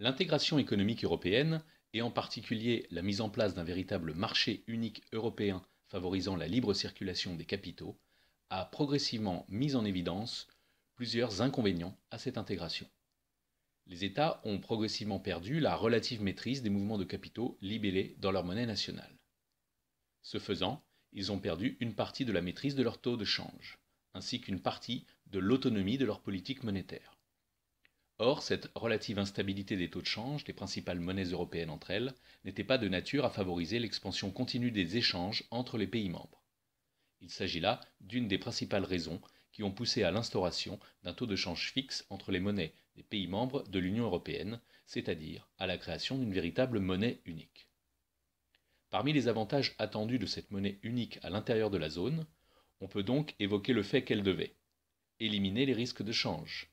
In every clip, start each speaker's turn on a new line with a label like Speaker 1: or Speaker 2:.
Speaker 1: L'intégration économique européenne, et en particulier la mise en place d'un véritable marché unique européen favorisant la libre circulation des capitaux, a progressivement mis en évidence plusieurs inconvénients à cette intégration. Les États ont progressivement perdu la relative maîtrise des mouvements de capitaux libellés dans leur monnaie nationale. Ce faisant, ils ont perdu une partie de la maîtrise de leur taux de change, ainsi qu'une partie de l'autonomie de leur politique monétaire. Or, cette relative instabilité des taux de change des principales monnaies européennes entre elles n'était pas de nature à favoriser l'expansion continue des échanges entre les pays membres. Il s'agit là d'une des principales raisons qui ont poussé à l'instauration d'un taux de change fixe entre les monnaies des pays membres de l'Union européenne, c'est-à-dire à la création d'une véritable monnaie unique. Parmi les avantages attendus de cette monnaie unique à l'intérieur de la zone, on peut donc évoquer le fait qu'elle devait éliminer les risques de change,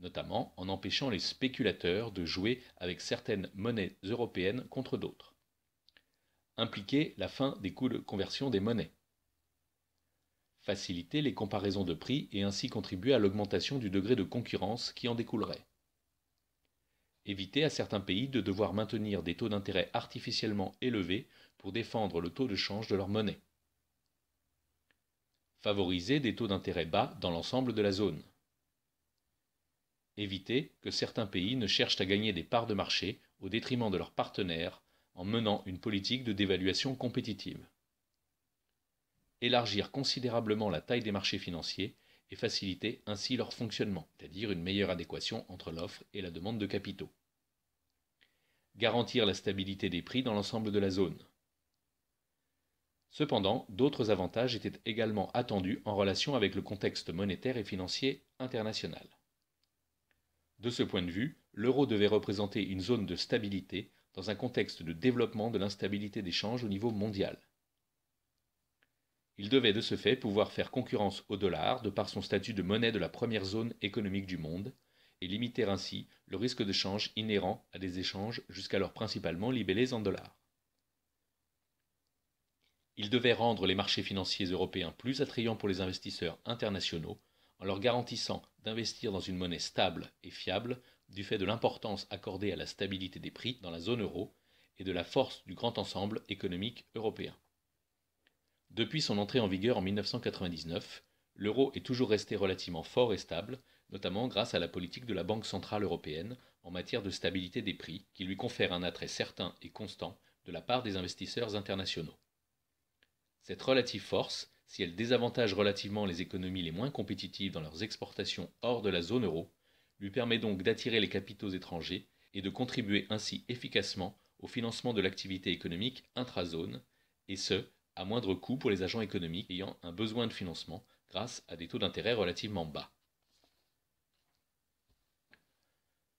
Speaker 1: notamment en empêchant les spéculateurs de jouer avec certaines monnaies européennes contre d'autres. Impliquer la fin des coûts de conversion des monnaies. Faciliter les comparaisons de prix et ainsi contribuer à l'augmentation du degré de concurrence qui en découlerait. Éviter à certains pays de devoir maintenir des taux d'intérêt artificiellement élevés pour défendre le taux de change de leur monnaie. Favoriser des taux d'intérêt bas dans l'ensemble de la zone éviter que certains pays ne cherchent à gagner des parts de marché au détriment de leurs partenaires en menant une politique de dévaluation compétitive. Élargir considérablement la taille des marchés financiers et faciliter ainsi leur fonctionnement, c'est-à-dire une meilleure adéquation entre l'offre et la demande de capitaux. Garantir la stabilité des prix dans l'ensemble de la zone. Cependant, d'autres avantages étaient également attendus en relation avec le contexte monétaire et financier international. De ce point de vue, l'euro devait représenter une zone de stabilité dans un contexte de développement de l'instabilité des changes au niveau mondial. Il devait de ce fait pouvoir faire concurrence au dollar de par son statut de monnaie de la première zone économique du monde, et limiter ainsi le risque de change inhérent à des échanges jusqu'alors principalement libellés en dollars. Il devait rendre les marchés financiers européens plus attrayants pour les investisseurs internationaux en leur garantissant d'investir dans une monnaie stable et fiable du fait de l'importance accordée à la stabilité des prix dans la zone euro et de la force du grand ensemble économique européen. Depuis son entrée en vigueur en 1999, l'euro est toujours resté relativement fort et stable, notamment grâce à la politique de la Banque centrale européenne en matière de stabilité des prix, qui lui confère un attrait certain et constant de la part des investisseurs internationaux. Cette relative force si elle désavantage relativement les économies les moins compétitives dans leurs exportations hors de la zone euro, lui permet donc d'attirer les capitaux étrangers et de contribuer ainsi efficacement au financement de l'activité économique intra-zone, et ce, à moindre coût pour les agents économiques ayant un besoin de financement grâce à des taux d'intérêt relativement bas.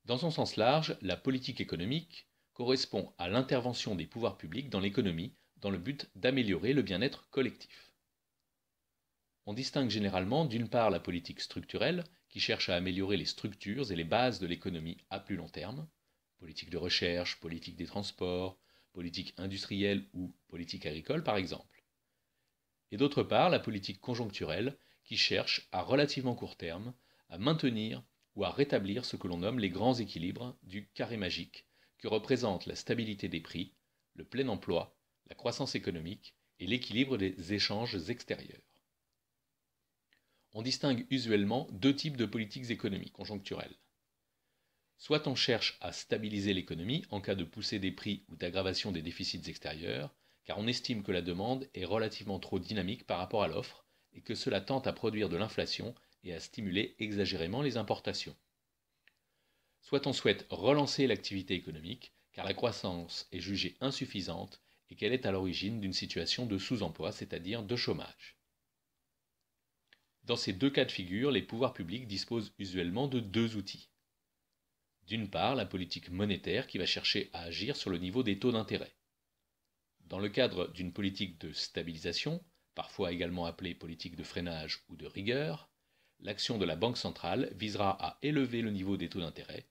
Speaker 1: Dans son sens large, la politique économique correspond à l'intervention des pouvoirs publics dans l'économie dans le but d'améliorer le bien-être collectif. On distingue généralement d'une part la politique structurelle, qui cherche à améliorer les structures et les bases de l'économie à plus long terme, politique de recherche, politique des transports, politique industrielle ou politique agricole par exemple. Et d'autre part la politique conjoncturelle, qui cherche à relativement court terme à maintenir ou à rétablir ce que l'on nomme les grands équilibres du carré magique, qui représentent la stabilité des prix, le plein emploi, la croissance économique et l'équilibre des échanges extérieurs on distingue usuellement deux types de politiques économiques conjoncturelles. Soit on cherche à stabiliser l'économie en cas de poussée des prix ou d'aggravation des déficits extérieurs, car on estime que la demande est relativement trop dynamique par rapport à l'offre et que cela tente à produire de l'inflation et à stimuler exagérément les importations. Soit on souhaite relancer l'activité économique, car la croissance est jugée insuffisante et qu'elle est à l'origine d'une situation de sous-emploi, c'est-à-dire de chômage. Dans ces deux cas de figure, les pouvoirs publics disposent usuellement de deux outils. D'une part, la politique monétaire qui va chercher à agir sur le niveau des taux d'intérêt. Dans le cadre d'une politique de stabilisation, parfois également appelée politique de freinage ou de rigueur, l'action de la Banque centrale visera à élever le niveau des taux d'intérêt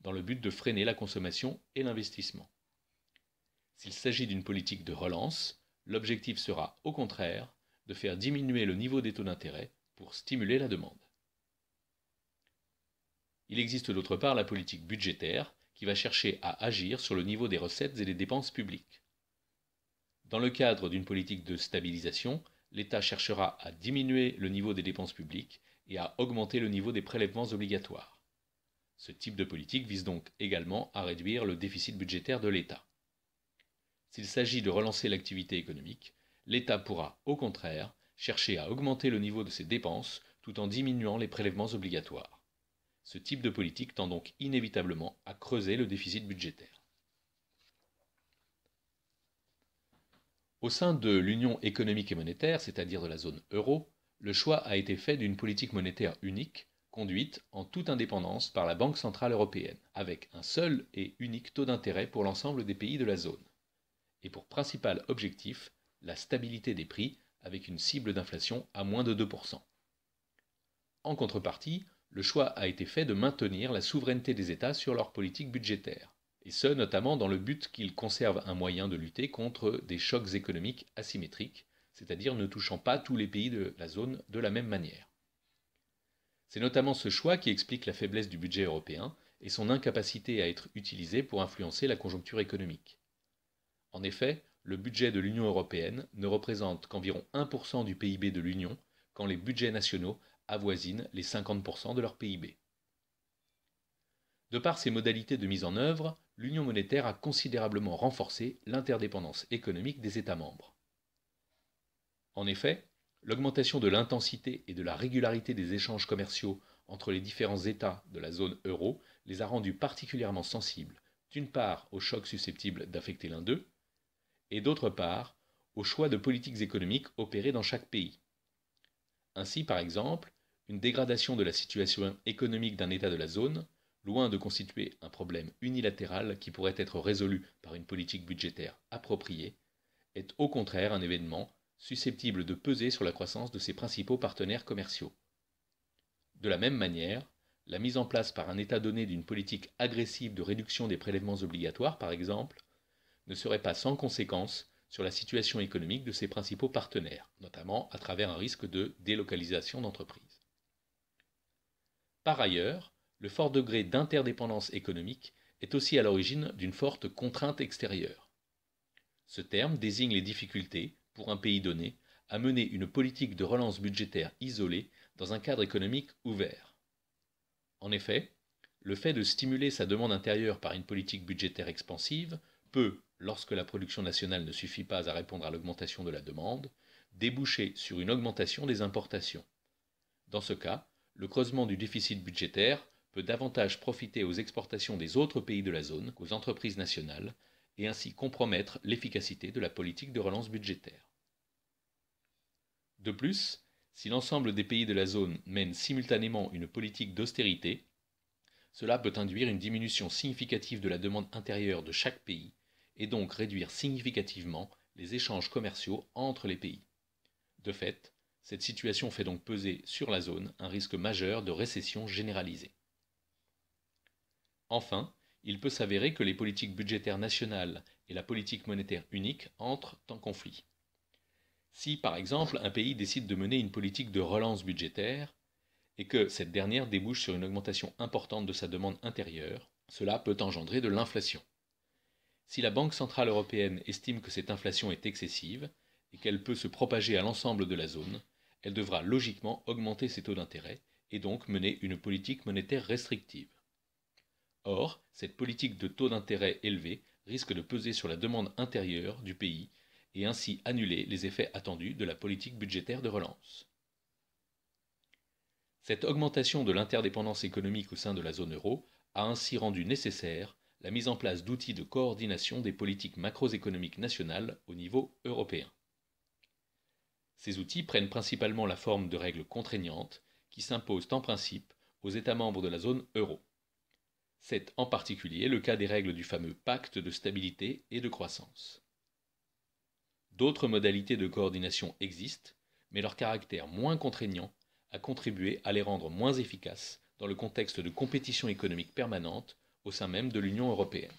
Speaker 1: dans le but de freiner la consommation et l'investissement. S'il s'agit d'une politique de relance, l'objectif sera au contraire de faire diminuer le niveau des taux d'intérêt pour stimuler la demande. Il existe d'autre part la politique budgétaire qui va chercher à agir sur le niveau des recettes et des dépenses publiques. Dans le cadre d'une politique de stabilisation, l'État cherchera à diminuer le niveau des dépenses publiques et à augmenter le niveau des prélèvements obligatoires. Ce type de politique vise donc également à réduire le déficit budgétaire de l'État. S'il s'agit de relancer l'activité économique, l'État pourra, au contraire, chercher à augmenter le niveau de ses dépenses tout en diminuant les prélèvements obligatoires. Ce type de politique tend donc inévitablement à creuser le déficit budgétaire. Au sein de l'Union économique et monétaire, c'est-à-dire de la zone euro, le choix a été fait d'une politique monétaire unique, conduite en toute indépendance par la Banque centrale européenne, avec un seul et unique taux d'intérêt pour l'ensemble des pays de la zone, et pour principal objectif la stabilité des prix avec une cible d'inflation à moins de 2%. En contrepartie, le choix a été fait de maintenir la souveraineté des États sur leur politique budgétaire, et ce notamment dans le but qu'ils conservent un moyen de lutter contre des chocs économiques asymétriques, c'est-à-dire ne touchant pas tous les pays de la zone de la même manière. C'est notamment ce choix qui explique la faiblesse du budget européen et son incapacité à être utilisé pour influencer la conjoncture économique. En effet, le budget de l'Union européenne ne représente qu'environ 1% du PIB de l'Union, quand les budgets nationaux avoisinent les 50% de leur PIB. De par ces modalités de mise en œuvre, l'Union monétaire a considérablement renforcé l'interdépendance économique des États membres. En effet, l'augmentation de l'intensité et de la régularité des échanges commerciaux entre les différents États de la zone euro les a rendus particulièrement sensibles, d'une part, aux chocs susceptibles d'affecter l'un d'eux, et d'autre part au choix de politiques économiques opérées dans chaque pays. Ainsi, par exemple, une dégradation de la situation économique d'un État de la zone, loin de constituer un problème unilatéral qui pourrait être résolu par une politique budgétaire appropriée, est au contraire un événement susceptible de peser sur la croissance de ses principaux partenaires commerciaux. De la même manière, la mise en place par un État donné d'une politique agressive de réduction des prélèvements obligatoires, par exemple, ne serait pas sans conséquence sur la situation économique de ses principaux partenaires, notamment à travers un risque de délocalisation d'entreprises. Par ailleurs, le fort degré d'interdépendance économique est aussi à l'origine d'une forte contrainte extérieure. Ce terme désigne les difficultés, pour un pays donné, à mener une politique de relance budgétaire isolée dans un cadre économique ouvert. En effet, le fait de stimuler sa demande intérieure par une politique budgétaire expansive peut, lorsque la production nationale ne suffit pas à répondre à l'augmentation de la demande, déboucher sur une augmentation des importations. Dans ce cas, le creusement du déficit budgétaire peut davantage profiter aux exportations des autres pays de la zone qu'aux entreprises nationales, et ainsi compromettre l'efficacité de la politique de relance budgétaire. De plus, si l'ensemble des pays de la zone mène simultanément une politique d'austérité, cela peut induire une diminution significative de la demande intérieure de chaque pays et donc réduire significativement les échanges commerciaux entre les pays. De fait, cette situation fait donc peser sur la zone un risque majeur de récession généralisée. Enfin, il peut s'avérer que les politiques budgétaires nationales et la politique monétaire unique entrent en conflit. Si, par exemple, un pays décide de mener une politique de relance budgétaire et que cette dernière débouche sur une augmentation importante de sa demande intérieure, cela peut engendrer de l'inflation. Si la Banque centrale européenne estime que cette inflation est excessive et qu'elle peut se propager à l'ensemble de la zone, elle devra logiquement augmenter ses taux d'intérêt et donc mener une politique monétaire restrictive. Or, cette politique de taux d'intérêt élevé risque de peser sur la demande intérieure du pays et ainsi annuler les effets attendus de la politique budgétaire de relance. Cette augmentation de l'interdépendance économique au sein de la zone euro a ainsi rendu nécessaire la mise en place d'outils de coordination des politiques macroéconomiques nationales au niveau européen. Ces outils prennent principalement la forme de règles contraignantes qui s'imposent en principe aux États membres de la zone euro. C'est en particulier le cas des règles du fameux pacte de stabilité et de croissance. D'autres modalités de coordination existent, mais leur caractère moins contraignant a contribué à les rendre moins efficaces dans le contexte de compétition économique permanente au sein même de l'Union européenne.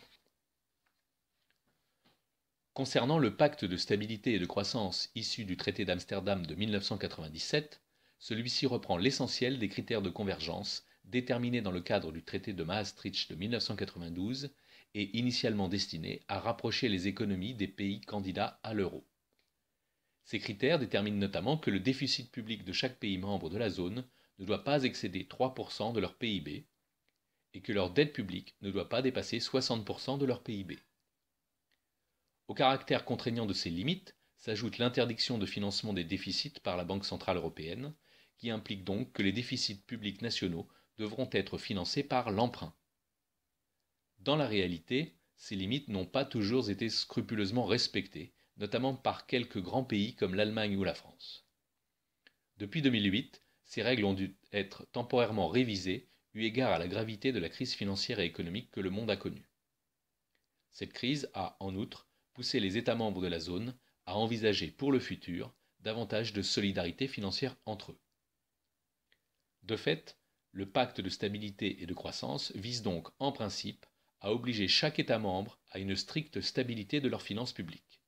Speaker 1: Concernant le pacte de stabilité et de croissance issu du traité d'Amsterdam de 1997, celui-ci reprend l'essentiel des critères de convergence déterminés dans le cadre du traité de Maastricht de 1992 et initialement destinés à rapprocher les économies des pays candidats à l'euro. Ces critères déterminent notamment que le déficit public de chaque pays membre de la zone ne doit pas excéder 3% de leur PIB et que leur dette publique ne doit pas dépasser 60% de leur PIB. Au caractère contraignant de ces limites s'ajoute l'interdiction de financement des déficits par la Banque centrale européenne, qui implique donc que les déficits publics nationaux devront être financés par l'emprunt. Dans la réalité, ces limites n'ont pas toujours été scrupuleusement respectées, notamment par quelques grands pays comme l'Allemagne ou la France. Depuis 2008, ces règles ont dû être temporairement révisées eu égard à la gravité de la crise financière et économique que le monde a connue. Cette crise a, en outre, poussé les États membres de la zone à envisager pour le futur davantage de solidarité financière entre eux. De fait, le pacte de stabilité et de croissance vise donc, en principe, à obliger chaque État membre à une stricte stabilité de leurs finances publiques.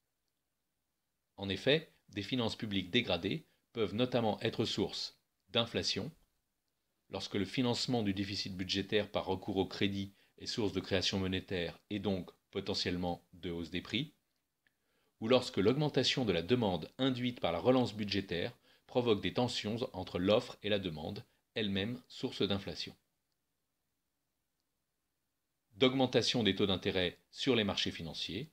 Speaker 1: En effet, des finances publiques dégradées peuvent notamment être source d'inflation, lorsque le financement du déficit budgétaire par recours au crédit est source de création monétaire et donc potentiellement de hausse des prix, ou lorsque l'augmentation de la demande induite par la relance budgétaire provoque des tensions entre l'offre et la demande, elle-même source d'inflation. D'augmentation des taux d'intérêt sur les marchés financiers.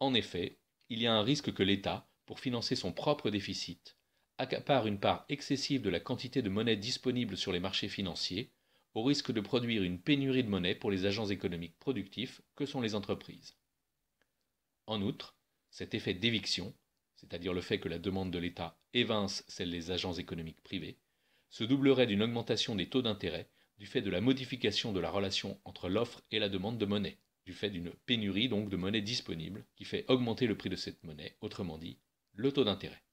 Speaker 1: En effet, il y a un risque que l'État, pour financer son propre déficit, accapare une part excessive de la quantité de monnaie disponible sur les marchés financiers, au risque de produire une pénurie de monnaie pour les agents économiques productifs que sont les entreprises. En outre, cet effet d'éviction, c'est-à-dire le fait que la demande de l'État évince celle des agents économiques privés, se doublerait d'une augmentation des taux d'intérêt du fait de la modification de la relation entre l'offre et la demande de monnaie, du fait d'une pénurie donc de monnaie disponible qui fait augmenter le prix de cette monnaie, autrement dit, le taux d'intérêt.